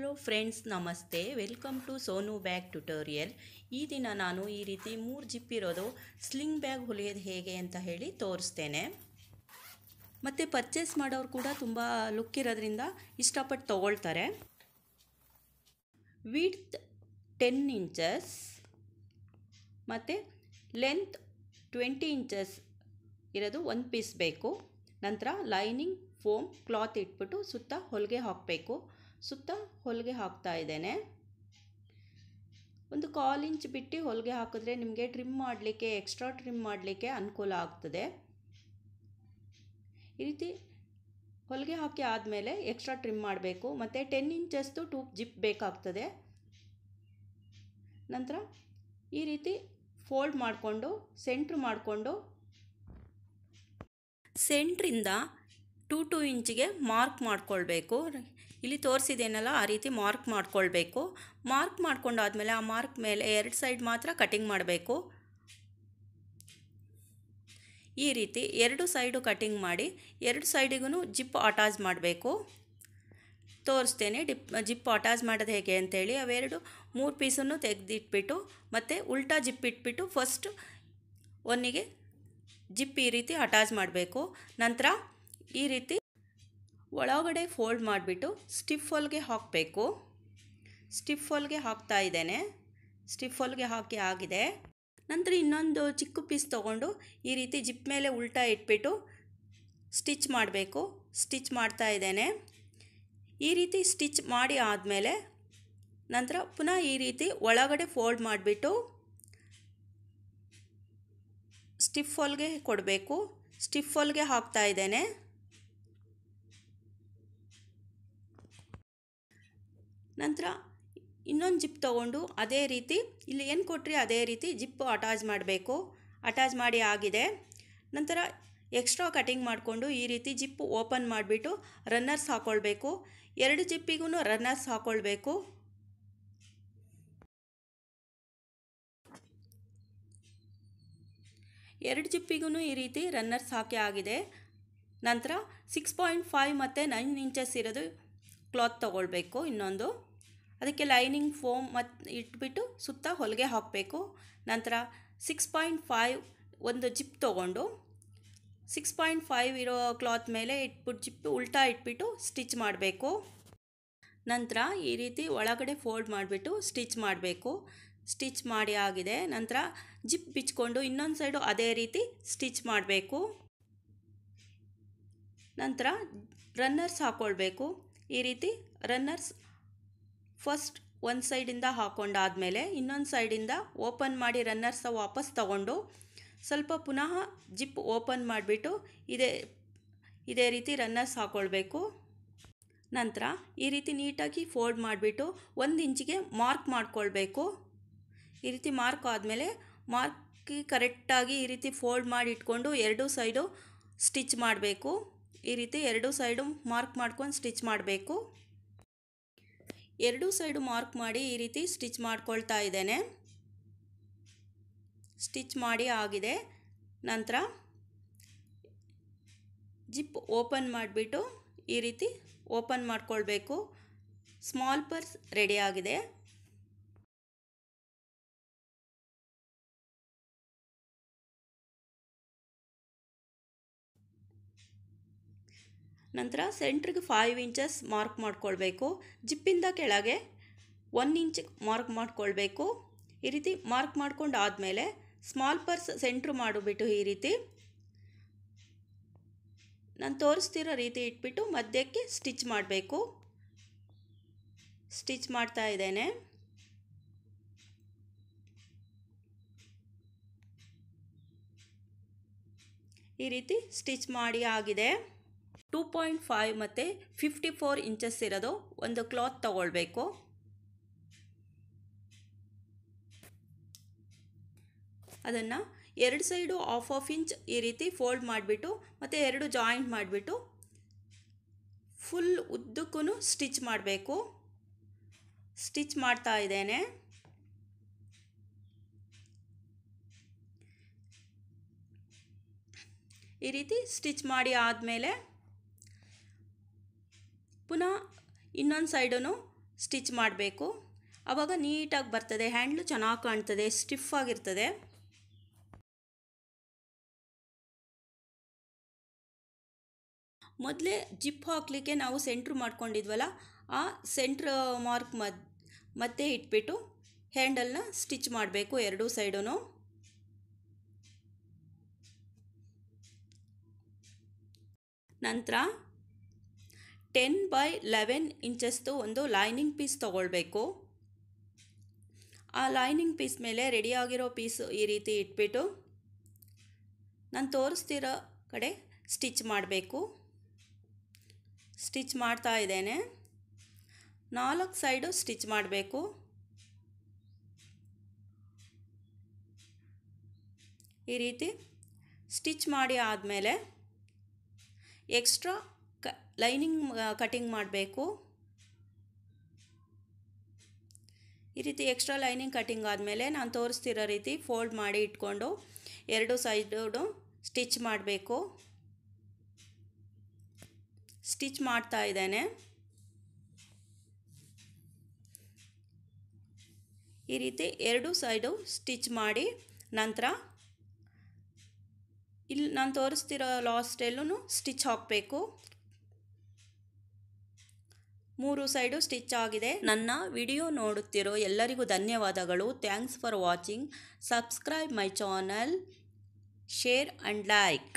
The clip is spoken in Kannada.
ಹಲೋ ಫ್ರೆಂಡ್ಸ್ ನಮಸ್ತೆ welcome to Sonu bag tutorial ಈ ದಿನ ನಾನು ಈ ರೀತಿ ಮೂರು ಜಿಪ್ ಇರೋದು ಸ್ಲಿಂಗ್ ಬ್ಯಾಗ್ ಹೊಲಿಯೋದು ಹೇಗೆ ಅಂತ ಹೇಳಿ ತೋರಿಸ್ತೇನೆ ಮತ್ತು ಪರ್ಚೇಸ್ ಮಾಡೋರು ಕೂಡ ತುಂಬ ಲುಕ್ ಇರೋದ್ರಿಂದ ಇಷ್ಟಪಟ್ಟು ತೊಗೊಳ್ತಾರೆ ವಿಡ್ತ್ ಟೆನ್ ಇಂಚಸ್ ಮತ್ತು ಲೆಂತ್ ಟ್ವೆಂಟಿ ಇಂಚಸ್ ಇರೋದು ಒಂದು ಪೀಸ್ ಬೇಕು ನಂತರ ಲೈನಿಂಗ್ ಫೋಮ್ ಕ್ಲಾತ್ ಇಟ್ಬಿಟ್ಟು ಸುತ್ತ ಹೊಲಿಗೆ ಹಾಕಬೇಕು ಸುತ್ತ ಹೊಲಿಗೆ ಹಾಕ್ತಾ ಇದ್ದೇನೆ ಒಂದು ಕಾಲು ಇಂಚ್ ಬಿಟ್ಟು ಹೊಲಿಗೆ ಹಾಕಿದ್ರೆ ನಿಮಗೆ ಟ್ರಿಮ್ ಮಾಡಲಿಕ್ಕೆ ಎಕ್ಸ್ಟ್ರಾ ಟ್ರಿಮ್ ಮಾಡಲಿಕ್ಕೆ ಅನುಕೂಲ ಆಗ್ತದೆ ಈ ರೀತಿ ಹೊಲಿಗೆ ಹಾಕಿ ಆದಮೇಲೆ ಎಕ್ಸ್ಟ್ರಾ ಟ್ರಿಮ್ ಮಾಡಬೇಕು ಮತ್ತು ಟೆನ್ ಇಂಚಸ್ದು ಟೂ ಜಿಪ್ ಬೇಕಾಗ್ತದೆ ನಂತರ ಈ ರೀತಿ ಫೋಲ್ಡ್ ಮಾಡಿಕೊಂಡು ಸೆಂಟ್ರ್ ಮಾಡಿಕೊಂಡು ಸೆಂಟ್ರಿಂದ ಟೂ ಟು ಇಂಚಿಗೆ ಮಾರ್ಕ್ ಮಾಡಿಕೊಳ್ಬೇಕು ಇಲ್ಲಿ ತೋರಿಸಿದೇನಲ್ಲ ಆ ರೀತಿ ಮಾರ್ಕ್ ಮಾಡಿಕೊಳ್ಬೇಕು ಮಾರ್ಕ್ ಮಾಡ್ಕೊಂಡಾದಮೇಲೆ ಆ ಮಾರ್ಕ್ ಮೇಲೆ ಎರಡು ಸೈಡ್ ಮಾತ್ರ ಕಟಿಂಗ್ ಮಾಡಬೇಕು ಈ ರೀತಿ ಎರಡು ಸೈಡು ಕಟಿಂಗ್ ಮಾಡಿ ಎರಡು ಸೈಡಿಗೂ ಜಿಪ್ ಅಟ್ಯಾಚ್ ಮಾಡಬೇಕು ತೋರಿಸ್ತೇನೆ ಡಿಪ್ ಜಿಪ್ ಅಟ್ಯಾಚ್ ಮಾಡೋದು ಹೇಗೆ ಅಂತೇಳಿ ಅವೆರಡು ಮೂರು ಪೀಸನ್ನು ತೆಗೆದಿಟ್ಬಿಟ್ಟು ಮತ್ತು ಉಲ್ಟಾ ಜಿಪ್ ಇಟ್ಬಿಟ್ಟು ಫಸ್ಟ್ ಒನ್ನಿಗೆ ಜಿಪ್ ಈ ರೀತಿ ಅಟ್ಯಾಚ್ ಮಾಡಬೇಕು ನಂತರ ಈ ರೀತಿ ಒಳಗಡೆ ಫೋಲ್ಡ್ ಮಾಡಿಬಿಟ್ಟು ಸ್ಟಿಫಲ್ಗೆ ಹಾಕಬೇಕು ಸ್ಟಿಫಲ್ಗೆ ಹಾಕ್ತಾ ಇದ್ದೇನೆ ಸ್ಟಿಫಲ್ಗೆ ಹಾಕಿ ಆಗಿದೆ ನಂತರ ಇನ್ನೊಂದು ಚಿಕ್ಕ ಪೀಸ್ ತೊಗೊಂಡು ಈ ರೀತಿ ಜಿಪ್ ಮೇಲೆ ಉಲ್ಟಾ ಇಟ್ಬಿಟ್ಟು ಸ್ಟಿಚ್ ಮಾಡಬೇಕು ಸ್ಟಿಚ್ ಮಾಡ್ತಾ ಇದ್ದೇನೆ ಈ ರೀತಿ ಸ್ಟಿಚ್ ಮಾಡಿ ಆದಮೇಲೆ ನಂತರ ಪುನಃ ಈ ರೀತಿ ಒಳಗಡೆ ಫೋಲ್ಡ್ ಮಾಡಿಬಿಟ್ಟು ಸ್ಟಿಫ್ ಫಾಲ್ಗೆ ಕೊಡಬೇಕು ಸ್ಟಿಫ್ ಫೋಲ್ಗೆ ಹಾಕ್ತಾ ಇದ್ದೇನೆ ನಂತರ ಇನ್ನೊಂದು ಜಿಪ್ ತೊಗೊಂಡು ಅದೇ ರೀತಿ ಇಲ್ಲಿ ಏನು ಕೊಟ್ಟರೆ ಅದೇ ರೀತಿ ಜಿಪ್ಪು ಅಟ್ಯಾಚ್ ಮಾಡಬೇಕು ಅಟ್ಯಾಚ್ ಮಾಡಿ ಆಗಿದೆ ನಂತರ ಎಕ್ಸ್ಟ್ರಾ ಕಟಿಂಗ್ ಮಾಡಿಕೊಂಡು ಈ ರೀತಿ ಜಿಪ್ಪು ಓಪನ್ ಮಾಡಿಬಿಟ್ಟು ರನ್ನರ್ಸ್ ಹಾಕ್ಕೊಳ್ಬೇಕು ಎರಡು ಜಿಪ್ಪಿಗೂ ರನ್ನರ್ಸ್ ಹಾಕ್ಕೊಳ್ಬೇಕು ಎರಡು ಜಿಪ್ಪಿಗೂ ಈ ರೀತಿ ರನ್ನರ್ಸ್ ಹಾಕಿ ಆಗಿದೆ ನಂತರ ಸಿಕ್ಸ್ ಪಾಯಿಂಟ್ ಫೈವ್ ಮತ್ತು ನೈನ್ ಇಂಚಸ್ ಇರೋದು ಕ್ಲಾತ್ ತೊಗೊಳ್ಬೇಕು ಇನ್ನೊಂದು ಅದಕ್ಕೆ ಲೈನಿಂಗ್ ಫೋಮ್ ಮತ್ತು ಇಟ್ಬಿಟ್ಟು ಸುತ್ತ ಹೊಲಿಗೆ ಹಾಕಬೇಕು ನಂತರ ಸಿಕ್ಸ್ ಪಾಯಿಂಟ್ ಫೈವ್ ಒಂದು ಜಿಪ್ ತೊಗೊಂಡು ಸಿಕ್ಸ್ ಪಾಯಿಂಟ್ ಫೈವ್ ಇರೋ ಕ್ಲಾತ್ ಮೇಲೆ ಇಟ್ಬಿಟ್ಟು ಜಿಪ್ ಉಲ್ಟಾ ಇಟ್ಬಿಟ್ಟು ಸ್ಟಿಚ್ ಮಾಡಬೇಕು ನಂತರ ಈ ರೀತಿ ಒಳಗಡೆ ಫೋಲ್ಡ್ ಮಾಡಿಬಿಟ್ಟು ಸ್ಟಿಚ್ ಮಾಡಬೇಕು ಸ್ಟಿಚ್ ಮಾಡಿ ಆಗಿದೆ ನಂತರ ಜಿಪ್ ಬಿಚ್ಕೊಂಡು ಇನ್ನೊಂದು ಸೈಡು ಅದೇ ರೀತಿ ಸ್ಟಿಚ್ ಮಾಡಬೇಕು ನಂತರ ರನ್ನರ್ಸ್ ಹಾಕ್ಕೊಳ್ಬೇಕು ಈ ರೀತಿ ರನ್ನರ್ಸ್ ಫಸ್ಟ್ ಒಂದು ಸೈಡಿಂದ ಹಾಕೊಂಡಾದಮೇಲೆ ಇನ್ನೊಂದು ಸೈಡಿಂದ ಓಪನ್ ಮಾಡಿ ರನ್ನರ್ಸ ವಾಪಸ್ ತಗೊಂಡು ಸ್ವಲ್ಪ ಪುನಃ ಜಿಪ್ ಓಪನ್ ಮಾಡಿಬಿಟ್ಟು ಇದೇ ಇದೇ ರೀತಿ ರನ್ನರ್ಸ್ ಹಾಕ್ಕೊಳ್ಬೇಕು ನಂತರ ಈ ರೀತಿ ನೀಟಾಗಿ ಫೋಲ್ಡ್ ಮಾಡಿಬಿಟ್ಟು ಒಂದು ಇಂಚಿಗೆ ಮಾರ್ಕ್ ಮಾಡಿಕೊಳ್ಬೇಕು ಈ ರೀತಿ ಮಾರ್ಕ್ ಆದಮೇಲೆ ಮಾರ್ಕ್ ಕರೆಕ್ಟಾಗಿ ಈ ರೀತಿ ಫೋಲ್ಡ್ ಮಾಡಿ ಇಟ್ಕೊಂಡು ಎರಡೂ ಸೈಡು ಸ್ಟಿಚ್ ಮಾಡಬೇಕು ಈ ರೀತಿ ಎರಡೂ ಸೈಡು ಮಾರ್ಕ್ ಮಾಡ್ಕೊಂಡು ಸ್ಟಿಚ್ ಮಾಡಬೇಕು ಎರಡೂ ಸೈಡು ಮಾರ್ಕ್ ಮಾಡಿ ಈ ರೀತಿ ಸ್ಟಿಚ್ ಮಾಡ್ಕೊಳ್ತಾ ಇದ್ದೇನೆ ಸ್ಟಿಚ್ ಮಾಡಿ ಆಗಿದೆ ನಂತರ ಜಿಪ್ ಓಪನ್ ಮಾಡಿಬಿಟ್ಟು ಈ ರೀತಿ ಓಪನ್ ಮಾಡ್ಕೊಳ್ಬೇಕು ಸ್ಮಾಲ್ ಪರ್ಸ್ ರೆಡಿ ನಂತರ ಸೆಂಟ್ರಿಗೆ ಫೈವ್ ಇಂಚಸ್ ಮಾರ್ಕ್ ಮಾಡ್ಕೊಳ್ಬೇಕು ಜಿಪ್ಪಿಂದ ಕೆಳಗೆ ಒನ್ ಇಂಚ್ ಮಾರ್ಕ್ ಮಾಡ್ಕೊಳ್ಬೇಕು ಈ ರೀತಿ ಮಾರ್ಕ್ ಮಾಡಿಕೊಂಡು ಆದಮೇಲೆ ಸ್ಮಾಲ್ ಪರ್ಸ್ ಸೆಂಟ್ರ್ ಮಾಡಿಬಿಟ್ಟು ಈ ರೀತಿ ನಾನು ತೋರಿಸ್ತಿರೋ ರೀತಿ ಇಟ್ಬಿಟ್ಟು ಮಧ್ಯಕ್ಕೆ ಸ್ಟಿಚ್ ಮಾಡಬೇಕು ಸ್ಟಿಚ್ ಮಾಡ್ತಾ ಇದ್ದೇನೆ ಈ ರೀತಿ ಸ್ಟಿಚ್ ಮಾಡಿ ಆಗಿದೆ ಟೂ ಪಾಯಿಂಟ್ ಫೈವ್ ಮತ್ತು ಫಿಫ್ಟಿ ಫೋರ್ ಇಂಚಸ್ ಇರೋದು ಒಂದು ಕ್ಲಾತ್ ತಗೊಳ್ಬೇಕು ಅದನ್ನು ಎರಡು ಸೈಡು ಆಫ್ ಆಫ್ ಇಂಚ್ ಈ ರೀತಿ ಫೋಲ್ಡ್ ಮಾಡಿಬಿಟ್ಟು ಮತ್ತು ಎರಡು ಜಾಯಿಂಟ್ ಮಾಡಿಬಿಟ್ಟು ಫುಲ್ ಉದ್ದಕ್ಕೂ ಸ್ಟಿಚ್ ಮಾಡಬೇಕು ಸ್ಟಿಚ್ ಮಾಡ್ತಾ ಇದ್ದೇನೆ ಈ ರೀತಿ ಸ್ಟಿಚ್ ಮಾಡಿ ಆದಮೇಲೆ ಪುನಃ ಇನ್ನೊಂದು ಸೈಡನ್ನು ಸ್ಟಿಚ್ ಮಾಡಬೇಕು ಆವಾಗ ನೀಟಾಗಿ ಬರ್ತದೆ ಹ್ಯಾಂಡ್ಲು ಚೆನ್ನಾಗಿ ಕಾಣ್ತದೆ ಸ್ಟಿಫ್ ಆಗಿರ್ತದೆ ಮೊದಲೇ ಜಿಪ್ ಹಾಕಲಿಕ್ಕೆ ನಾವು ಸೆಂಟ್ರ್ ಮಾಡ್ಕೊಂಡಿದ್ವಲ್ಲ ಆ ಸೆಂಟ್ರ್ ಮಾರ್ಕ್ ಮದ್ ಮತ್ತೆ ಇಟ್ಬಿಟ್ಟು ಹ್ಯಾಂಡಲ್ನ ಸ್ಟಿಚ್ ಮಾಡಬೇಕು ಎರಡೂ ಸೈಡೂ ನಂತರ ಟೆನ್ ಬೈ ಲೆವೆನ್ ಇಂಚಸ್ದು ಒಂದು ಲೈನಿಂಗ್ ಪೀಸ್ ತೊಗೊಳ್ಬೇಕು ಆ ಲೈನಿಂಗ್ ಪೀಸ್ ಮೇಲೆ ರೆಡಿಯಾಗಿರೋ ಪೀಸ್ ಈ ರೀತಿ ಇಟ್ಬಿಟ್ಟು ನಾನು ತೋರಿಸ್ತಿರೋ ಕಡೆ ಸ್ಟಿಚ್ ಮಾಡಬೇಕು ಸ್ಟಿಚ್ ಮಾಡ್ತಾ ಇದ್ದೇನೆ ನಾಲ್ಕು ಸೈಡು ಸ್ಟಿಚ್ ಮಾಡಬೇಕು ಈ ರೀತಿ ಸ್ಟಿಚ್ ಮಾಡಿ ಆದಮೇಲೆ ಎಕ್ಸ್ಟ್ರಾ ಕ ಲೈನಿಂಗ್ ಕಟಿಂಗ್ ಮಾಡಬೇಕು ಈ ರೀತಿ ಎಕ್ಸ್ಟ್ರಾ ಲೈನಿಂಗ್ ಕಟಿಂಗ್ ಆದಮೇಲೆ ನಾನು ತೋರಿಸ್ತಿರೋ ರೀತಿ ಫೋಲ್ಡ್ ಮಾಡಿ ಇಟ್ಕೊಂಡು ಎರಡು ಸೈಡು ಸ್ಟಿಚ್ ಮಾಡಬೇಕು ಸ್ಟಿಚ್ ಮಾಡ್ತಾ ಇದ್ದೇನೆ ಈ ರೀತಿ ಎರಡು ಸೈಡು ಸ್ಟಿಚ್ ಮಾಡಿ ನಂತರ ಇಲ್ಲಿ ನಾನು ತೋರಿಸ್ತಿರೋ ಲಾಸ್ಟೆಲ್ಲೂ ಸ್ಟಿಚ್ ಹಾಕಬೇಕು ಮೂರು ಸೈಡು ಸ್ಟಿಚ್ ಆಗಿದೆ ನನ್ನ ವಿಡಿಯೋ ನೋಡುತ್ತಿರೋ ಎಲ್ಲರಿಗೂ ಧನ್ಯವಾದಗಳು thanks for watching subscribe my channel share and like